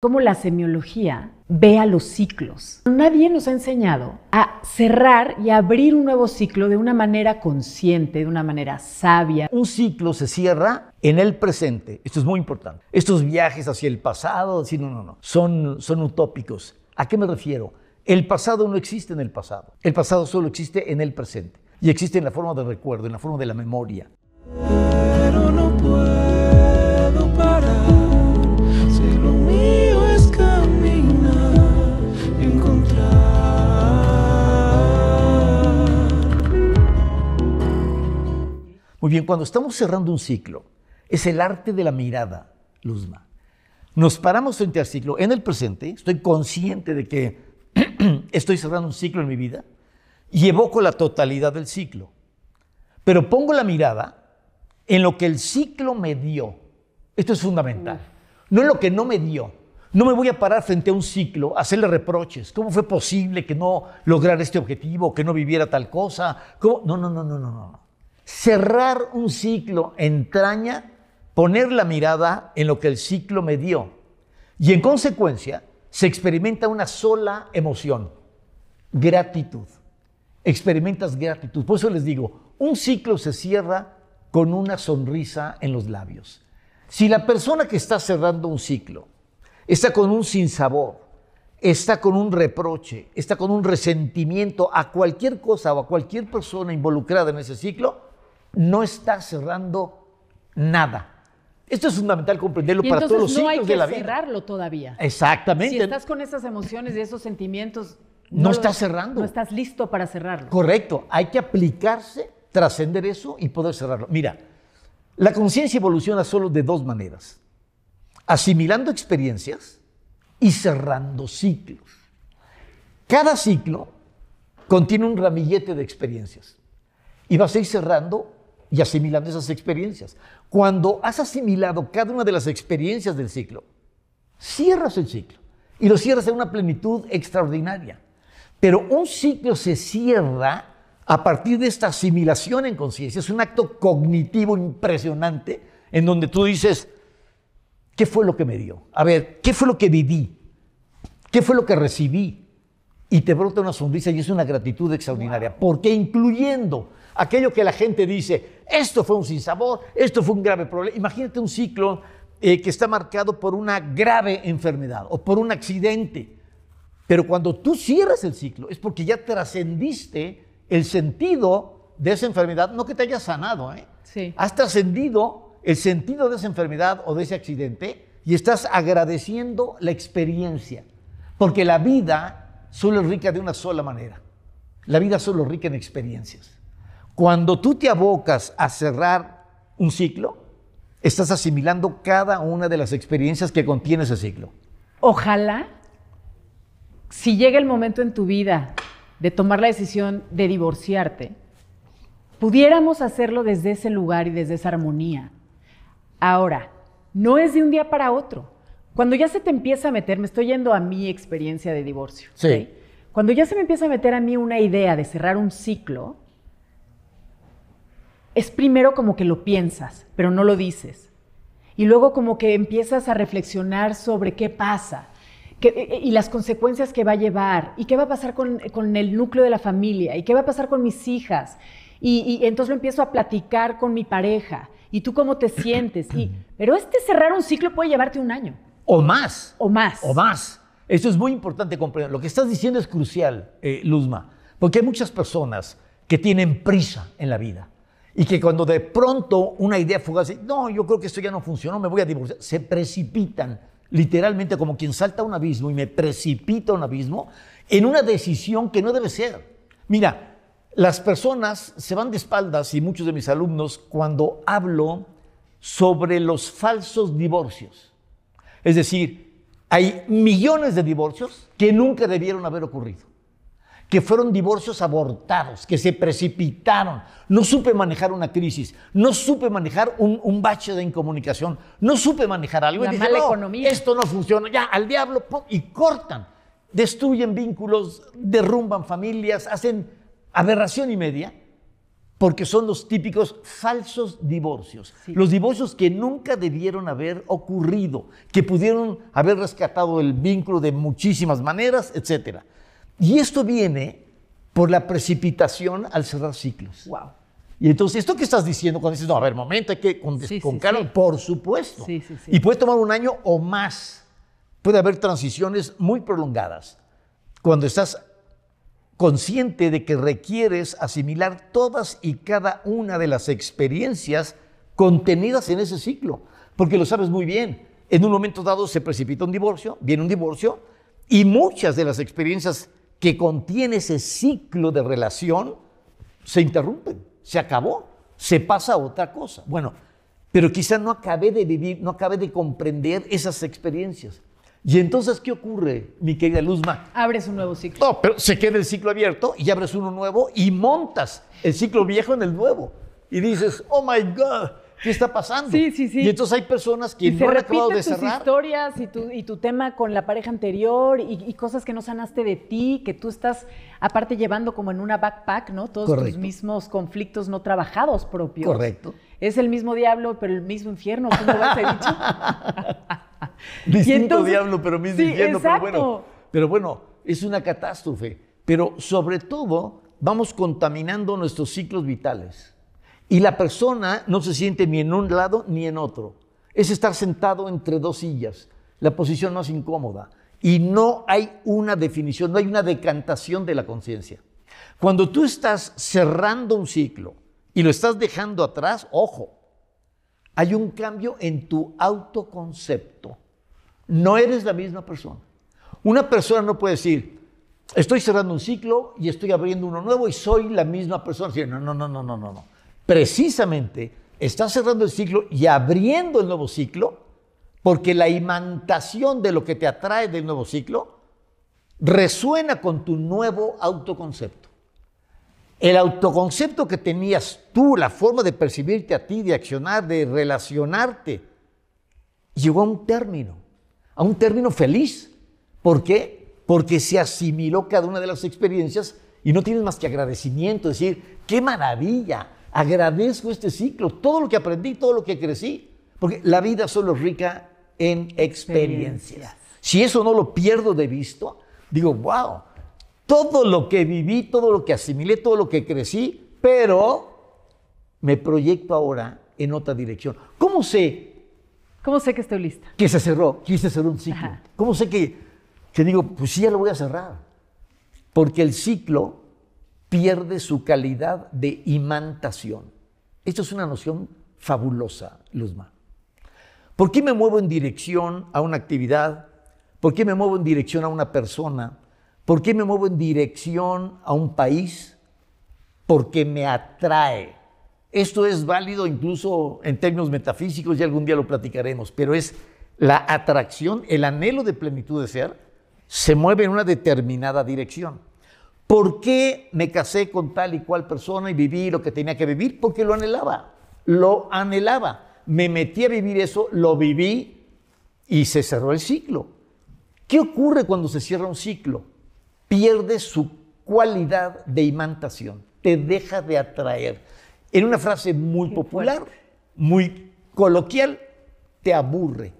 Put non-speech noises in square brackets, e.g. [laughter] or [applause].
cómo la semiología ve a los ciclos. Nadie nos ha enseñado a cerrar y abrir un nuevo ciclo de una manera consciente, de una manera sabia. Un ciclo se cierra en el presente. Esto es muy importante. Estos viajes hacia el pasado, sí, no, no, no, son, son utópicos. ¿A qué me refiero? El pasado no existe en el pasado. El pasado solo existe en el presente. Y existe en la forma de recuerdo, en la forma de la memoria. Muy bien, cuando estamos cerrando un ciclo, es el arte de la mirada, Luzma. Nos paramos frente al ciclo en el presente, estoy consciente de que [clears throat] estoy cerrando un ciclo en mi vida y evoco la totalidad del ciclo. Pero pongo la mirada en lo que el ciclo me dio. Esto es fundamental. Mm. No en lo que no me dio. No me voy a parar frente a un ciclo, a hacerle reproches. ¿Cómo fue posible que no lograra este objetivo, que no viviera tal cosa? No, no, no, no, no, no. Cerrar un ciclo entraña poner la mirada en lo que el ciclo me dio. Y en consecuencia, se experimenta una sola emoción, gratitud. Experimentas gratitud. Por eso les digo, un ciclo se cierra con una sonrisa en los labios. Si la persona que está cerrando un ciclo está con un sinsabor, está con un reproche, está con un resentimiento a cualquier cosa o a cualquier persona involucrada en ese ciclo, no está cerrando nada. Esto es fundamental comprenderlo para todos los no de la vida. cerrarlo todavía. Exactamente. Si estás con esas emociones y esos sentimientos, no, estás cerrando. No estás listo para cerrarlo. Correcto. Hay que aplicarse, trascender eso y poder cerrarlo. Mira, la conciencia evoluciona solo de dos maneras: asimilando experiencias y cerrando ciclos. Cada ciclo contiene un ramillete de experiencias y vas a ir cerrando y asimilando esas experiencias. Cuando has asimilado cada una de las experiencias del ciclo, cierras el ciclo y lo cierras en una plenitud extraordinaria. Pero un ciclo se cierra a partir de esta asimilación en conciencia. Es un acto cognitivo impresionante en donde tú dices, ¿qué fue lo que me dio? A ver, ¿qué fue lo que viví? ¿Qué fue lo que recibí? Y te brota una sonrisa y es una gratitud extraordinaria. Porque incluyendo aquello que la gente dice, esto fue un sinsabor, esto fue un grave problema. Imagínate un ciclo eh, que está marcado por una grave enfermedad o por un accidente. Pero cuando tú cierras el ciclo es porque ya trascendiste el sentido de esa enfermedad, no que te hayas sanado, ¿eh? sí. has trascendido el sentido de esa enfermedad o de ese accidente y estás agradeciendo la experiencia, porque la vida solo es rica de una sola manera, la vida solo es rica en experiencias. Cuando tú te abocas a cerrar un ciclo, estás asimilando cada una de las experiencias que contiene ese ciclo. Ojalá, si llega el momento en tu vida de tomar la decisión de divorciarte, pudiéramos hacerlo desde ese lugar y desde esa armonía. Ahora, no es de un día para otro. Cuando ya se te empieza a meter, me estoy yendo a mi experiencia de divorcio. Sí. Cuando ya se me empieza a meter a mí una idea de cerrar un ciclo, es primero como que lo piensas, pero no lo dices. Y luego como que empiezas a reflexionar sobre qué pasa eh, y las consecuencias que va a llevar, y qué va a pasar con, el núcleo de la familia, y qué va a pasar con mis hijas. Y, entonces lo empiezo a platicar con mi pareja, y tú cómo te sientes. Y, pero este cerrar un ciclo puede llevarte un año. O más. O más. O más. Eso es muy importante comprender. Lo que estás diciendo es crucial, eh, Luzma, porque hay muchas personas que tienen prisa en la vida y que cuando de pronto una idea fugaz, no, yo creo que esto ya no funcionó, me voy a divorciar, se precipitan, literalmente como quien salta a un abismo y me precipita a un abismo, en una decisión que no debe ser. Mira, las personas se van de espaldas y muchos de mis alumnos cuando hablo sobre los falsos divorcios. Es decir, hay millones de divorcios que nunca debieron haber ocurrido que fueron divorcios abortados, que se precipitaron. No supe manejar una crisis, no supe manejar un, un bache de incomunicación, no supe manejar algo. La y economía. esto no funciona, ya, al diablo, y cortan. Destruyen vínculos, derrumban familias, hacen aberración y media, porque son los típicos falsos divorcios. Los divorcios que nunca debieron haber ocurrido, que pudieron haber rescatado el vínculo de muchísimas maneras, etcétera. Y esto viene por la precipitación al cerrar ciclos. Y entonces, esto qué estás diciendo cuando dices, no, a ver, momento, hay que con, por supuesto. Y puede tomar un año o más. Puede haber transiciones muy prolongadas. Cuando estás consciente de que requieres asimilar todas y cada una de las experiencias contenidas en ese ciclo, porque lo sabes muy bien. En un momento dado se precipita un divorcio, viene un divorcio, y muchas de las experiencias que contiene ese ciclo de relación se interrumpen, se acabó, se pasa a otra cosa. Bueno, pero quizás no acabé de vivir, no acabé de comprender esas experiencias. Y entonces, ¿qué ocurre, mi querida Luzma? Abres un nuevo ciclo. No, pero se queda el ciclo abierto y abres uno nuevo y montas el ciclo viejo en el nuevo. Y dices, oh my God, ¿Qué está pasando? Sí, sí, sí. Y entonces hay personas que no han acabado de cerrar. historias y tu, y tu tema con la pareja anterior y, cosas que no sanaste de ti, que tú estás aparte llevando como en una backpack, ¿no? Todos los mismos conflictos no trabajados propios. Correcto. Es el mismo diablo, pero el mismo infierno, como vas a dicho? Distinto diablo, pero mismo infierno, exacto. Pero bueno, es una catástrofe. Pero sobre todo, vamos contaminando nuestros ciclos vitales. Y la persona no se siente ni en un lado ni en otro. Es estar sentado entre dos sillas. La posición no es incómoda. Y no hay una definición, no hay una decantación de la conciencia. Cuando tú estás cerrando un ciclo y lo estás dejando atrás, ojo, hay un cambio en tu autoconcepto. No eres la misma persona. Una persona no puede decir, estoy cerrando un ciclo y estoy abriendo uno nuevo y soy la misma persona. No, no, no, no, no, no precisamente está cerrando el ciclo y abriendo el nuevo ciclo, porque la imantación de lo que te atrae del nuevo ciclo resuena con tu nuevo autoconcepto. El autoconcepto que tenías tú, la forma de percibirte a ti, de accionar, de relacionarte, llegó a un término, a un término feliz. ¿Por qué? Porque se asimiló cada una de las experiencias y no tienes más que agradecimiento, decir, qué maravilla, Agradezco este ciclo, todo lo que aprendí, todo lo que crecí, porque la vida solo es rica en experiencias. Si eso no lo pierdo de visto, digo, wow, todo lo que viví, todo lo que asimilé, todo lo que crecí, pero me proyecto ahora en otra dirección. ¿Cómo sé? ¿Cómo sé que estoy lista? Que se cerró, quise cerrar un ciclo. ¿Cómo sé que, que digo, pues sí, ya lo voy a cerrar? Porque el ciclo pierde su calidad de imantación. Esto es una noción fabulosa, Luzma. ¿Por qué me muevo en dirección a una actividad? ¿Por qué me muevo en dirección a una persona? ¿Por qué me muevo en dirección a un país? Porque me atrae. Esto es válido incluso en términos metafísicos y algún día lo platicaremos, pero es la atracción, el anhelo de plenitud de ser, se mueve en una determinada dirección. ¿Por qué me casé con tal y cual persona y viví lo que tenía que vivir? Porque lo anhelaba, lo anhelaba. Me metí a vivir eso, lo viví y se cerró el ciclo. ¿Qué ocurre cuando se cierra un ciclo? Pierde su cualidad de imantación, te deja de atraer. En una frase muy popular, muy coloquial, te aburre.